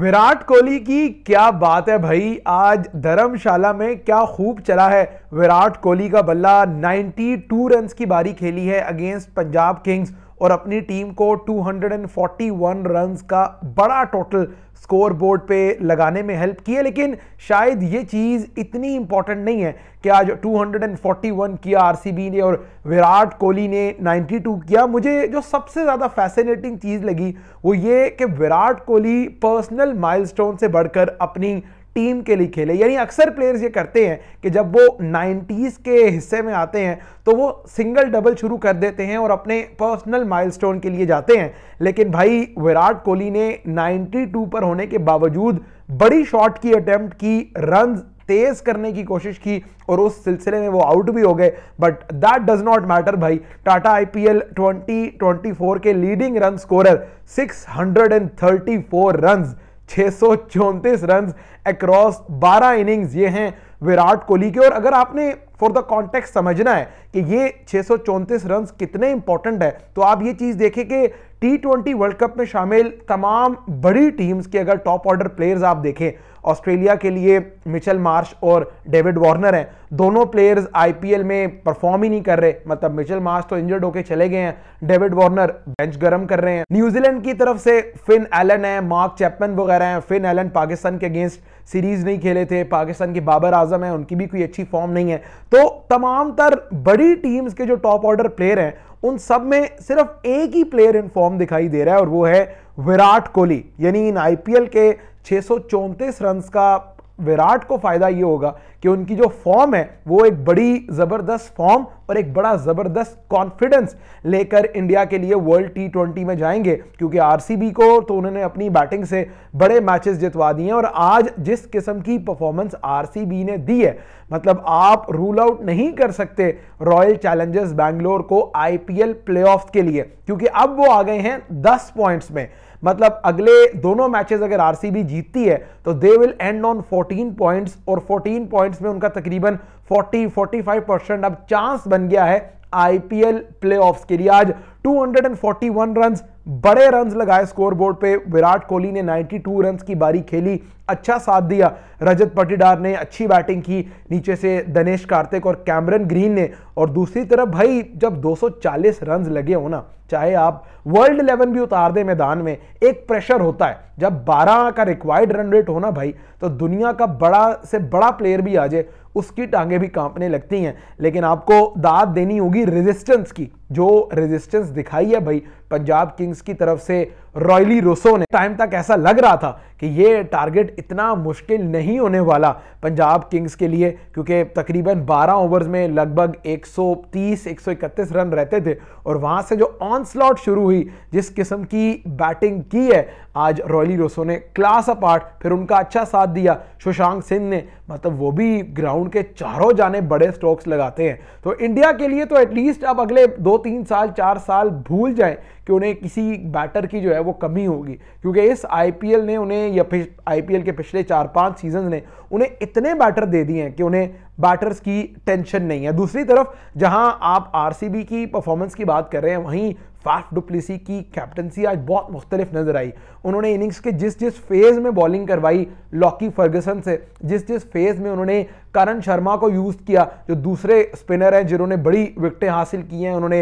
विराट कोहली की क्या बात है भाई आज धर्मशाला में क्या खूब चला है विराट कोहली का बल्ला 92 रन्स की बारी खेली है अगेंस्ट पंजाब किंग्स और अपनी टीम को 241 रन्स का बड़ा टोटल स्कोर बोर्ड पे लगाने में हेल्प की है लेकिन शायद ये चीज़ इतनी इंपॉर्टेंट नहीं है कि आज 241 किया आरसीबी ने और विराट कोहली ने 92 किया मुझे जो सबसे ज़्यादा फैसिनेटिंग चीज़ लगी वो ये कि विराट कोहली पर्सनल माइलस्टोन से बढ़कर अपनी टीम के लिए खेले यानी अक्सर प्लेयर्स ये करते हैं कि जब वो 90s के हिस्से में आते हैं तो वो सिंगल डबल शुरू कर देते हैं और अपने पर्सनल माइलस्टोन के लिए जाते हैं लेकिन भाई विराट कोहली ने 92 पर होने के बावजूद बड़ी शॉट की अटैम्प्ट की रन तेज करने की कोशिश की और उस सिलसिले में वो आउट भी हो गए but that does not matter भाई टाटा आईपीएल 2024 के लीडिंग रन स्कोरर 634 हंड्रेड छः रन अक्रॉस 12 इनिंग्स ये हैं विराट कोहली के और अगर आपने फॉर द कॉन्टेक्स समझना है कि ये छः रन कितने इंपॉर्टेंट है तो आप ये चीज़ देखें कि टी ट्वेंटी वर्ल्ड कप में शामिल तमाम बड़ी टीम्स के अगर टॉप ऑर्डर प्लेयर्स आप देखें ऑस्ट्रेलिया के लिए मिचल मार्श और डेविड वार्नर हैं दोनों प्लेयर्स आईपीएल में परफॉर्म ही नहीं कर रहे मतलब मिचल मार्श तो इंजर्ड होके चले गए हैं डेविड वार्नर बेंच गर्म कर रहे हैं न्यूजीलैंड की तरफ से फिन एलन है मार्क चैपमैन वगैरह हैं फिन एलन पाकिस्तान के अगेंस्ट सीरीज़ नहीं खेले थे पाकिस्तान के बाबर आजम है उनकी भी कोई अच्छी फॉर्म नहीं है तो तमाम तर बड़ी टीम्स के जो टॉप ऑर्डर प्लेयर हैं उन सब में सिर्फ एक ही प्लेयर इन फॉर्म दिखाई दे रहा है और वो है विराट कोहली यानी इन आईपीएल के छः रन का विराट को फायदा ये होगा कि उनकी जो फॉर्म है वो एक बड़ी ज़बरदस्त फॉर्म और एक बड़ा ज़बरदस्त कॉन्फिडेंस लेकर इंडिया के लिए वर्ल्ड टी ट्वेंटी में जाएंगे क्योंकि आरसीबी को तो उन्होंने अपनी बैटिंग से बड़े मैचेस जितवा दिए हैं और आज जिस किस्म की परफॉर्मेंस आरसीबी ने दी है मतलब आप रूल आउट नहीं कर सकते रॉयल चैलेंजर्स बैंगलोर को आईपीएल प्लेऑफ के लिए क्योंकि अब वो आ गए हैं दस पॉइंट्स में मतलब अगले दोनों मैचेस अगर आरसीबी जीतती है तो they will end on 14 points और 14 पॉइंट्स में उनका तकरीबन 40 45 परसेंट अब चांस बन गया है आईपीएल प्लेऑफ्स के लिए आज 241 हंड्रेड बड़े रन लगाए स्कोरबोर्ड पे विराट कोहली ने 92 रन की बारी खेली अच्छा साथ दिया रजत पटीदार ने अच्छी बैटिंग की नीचे से दनेश कार्तिक और कैमरन ग्रीन ने और दूसरी तरफ भाई जब 240 रन लगे हो ना चाहे आप वर्ल्ड इलेवन भी उतार दें मैदान में एक प्रेशर होता है जब 12 का रिक्वायर्ड रन रेट हो ना भाई तो दुनिया का बड़ा से बड़ा प्लेयर भी आ जाए उसकी टांगें भी कांपने लगती हैं लेकिन आपको दाद देनी होगी रेजिस्टेंस की जो रेजिस्टेंस दिखाई है भाई पंजाब किंग्स की तरफ से रॉयली रोसो ने टाइम तक ऐसा लग रहा था कि ये टारगेट इतना मुश्किल नहीं होने वाला पंजाब किंग्स के लिए क्योंकि तकरीबन 12 ओवर्स में लगभग 130 131 रन रहते थे और वहाँ से जो ऑन स्लॉट शुरू हुई जिस किस्म की बैटिंग की है आज रॉयली रोसो ने क्लास अपार्ट फिर उनका अच्छा साथ दिया सुशांक सिंह ने मतलब वो भी ग्राउंड के चारों जाने बड़े स्ट्रोक्स लगाते हैं तो इंडिया के लिए तो एटलीस्ट अब अगले दो तीन साल चार साल भूल जाए कि उन्हें किसी बैटर की जो है वो कमी होगी क्योंकि इस आईपीएल ने उन्हें या फिर आईपीएल के पिछले चार पाँच सीजन ने उन्हें इतने बैटर दे दिए हैं कि उन्हें बैटर्स की टेंशन नहीं है दूसरी तरफ जहां आप आरसीबी की परफॉर्मेंस की बात कर रहे हैं वहीं फाफ डुप्लीसी की कैप्टनसी आज बहुत मुख्तलिफ नजर आई उन्होंने इनिंग्स के जिस जिस फेज़ में बॉलिंग करवाई लॉकी फर्गसन से जिस जिस फेज़ में उन्होंने करण शर्मा को यूज़ किया जो दूसरे स्पिनर हैं जिन्होंने बड़ी विकटें हासिल की हैं उन्होंने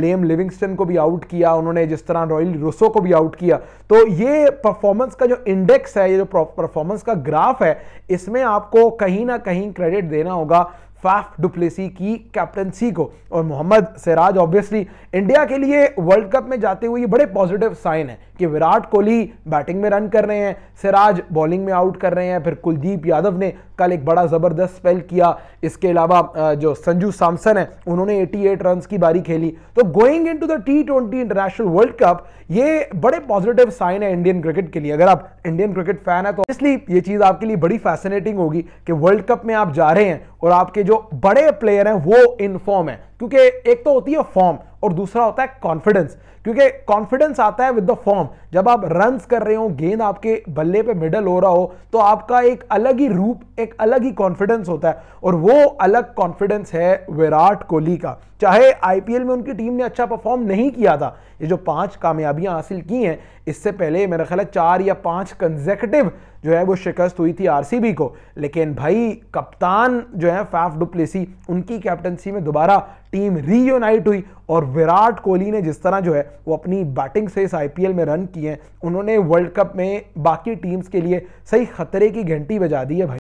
लेम लिविंगस्टन को भी आउट किया उन्होंने जिस तरह रॉयल रोसो को भी आउट किया तो ये परफॉर्मेंस का जो इंडेक्स है ये जो परफॉर्मेंस का ग्राफ है इसमें आपको कहीं ना कहीं क्रेडिट देना देना होगा फाफ डुप्लेसी की कैप्टनसी को और मोहम्मद सिराज ऑब्वियसली इंडिया के लिए वर्ल्ड कप में जाते हुए ये बड़े पॉजिटिव साइन है कि विराट कोहली बैटिंग में रन कर रहे हैं सिराज बॉलिंग में आउट कर रहे हैं फिर कुलदीप यादव ने कल एक बड़ा ज़बरदस्त स्पेल किया इसके अलावा जो संजू सैमसन है उन्होंने 88 रन की बारी खेली तो going into the T twenty international world cup ये बड़े पॉजिटिव साइन है इंडियन क्रिकेट के लिए अगर आप इंडियन क्रिकेट फैन है तो इसलिए ये चीज़ आपके लिए बड़ी फैसिनेटिंग होगी कि वर्ल्ड कप में आप जा रहे हैं और आपके जो बड़े प्लेयर हैं वो इन फॉर्म है क्योंकि एक तो होती है फॉर्म और दूसरा होता है कॉन्फिडेंस क्योंकि कॉन्फिडेंस आता है विद द फॉर्म जब आप रन कर रहे हो गेंद आपके बल्ले पे मिडल हो रहा हो तो आपका एक अलग ही रूप एक अलग ही कॉन्फिडेंस होता है और वो अलग कॉन्फिडेंस है विराट कोहली का चाहे आईपीएल में उनकी टीम ने अच्छा परफॉर्म नहीं किया था ये जो पांच कामयाबियां हासिल की हैं इससे पहले मेरा ख्याल है चार या पांच कंजेकटिव जो है वो शिकस्त हुई थी आरसीबी को लेकिन भाई कप्तान जो है फैफ डुप्लेसी उनकी कैप्टनसी में दोबारा टीम रीयूनाइट हुई और विराट कोहली ने जिस तरह जो है वो अपनी बैटिंग से इस आईपीएल में रन किए हैं उन्होंने वर्ल्ड कप में बाकी टीम्स के लिए सही खतरे की घंटी बजा दी है भाई